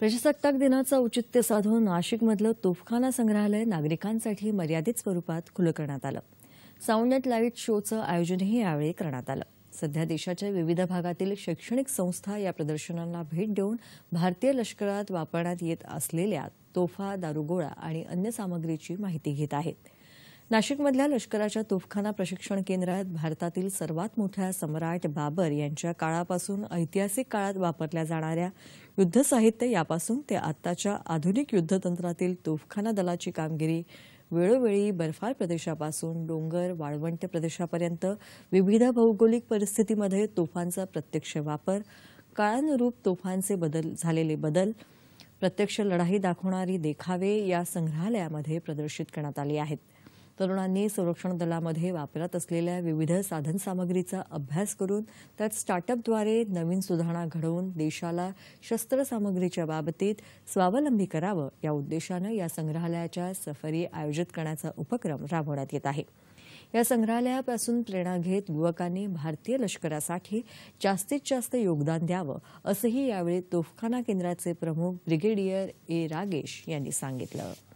प्रजासत्ताक दिनाचं औचित्य साधून नाशिकमधलं तोफखाना संग्रहालय नागरिकांसाठी मर्यादित स्वरूपात खुलं करण्यात आलं साऊंड लाईट शोचं आयोजनही यावेळी करण्यात आलं सध्या देशाच्या विविध भागातील शैक्षणिक संस्था या प्रदर्शनांना भेट देऊन भारतीय लष्करात वापरण्यात येत असलेल्या तोफा दारुगोळा आणि अन्य सामग्रीची माहिती घेत आहेत नाशिकमधल्या लष्कराच्या तोफखाना प्रशिक्षण केंद्रात भारतातील सर्वात मोठ्या सम्राट बाबर यांच्या काळापासून ऐतिहासिक काळात वापरल्या जाणाऱ्या युद्ध साहित्य यापासून ते आत्ताच्या आधुनिक युद्धतंत्रातील तोफखाना दलाची कामगिरी वेळोवेळी बर्फाळ प्रदेशापासून डोंगर वाळवंट प्रदेशापर्यंत विविध भौगोलिक परिस्थितीमध्ये तोफांचा प्रत्यक्ष वापर काळानुरूप तोफांचे बदल झालेले बदल प्रत्यक्ष लढाई दाखवणारी देखावे या संग्रहालयामध्ये प्रदर्शित करण्यात आली आहेत तरुणांनी संरक्षण दलामध्ये वापरत असलेल्या विविध साधनसामग्रीचा अभ्यास करून त्यात स्टार्टअपद्वारे नवीन सुधारणा घडवून देशाला शस्त्रसामग्रीच्या बाबतीत स्वावलंबी करावं या उद्देशानं या संग्रहालयाच्या सफरी आयोजित करण्याचा उपक्रम राबवण्यात येत आहे या संग्रहालयापासून प्रेरणा घेत युवकांनी भारतीय लष्करासाठी जास्तीत जास्त योगदान द्यावं असंही यावेळी तोफखाना केंद्राचे प्रमुख ब्रिगेडियर ए रागेश यांनी सांगितलं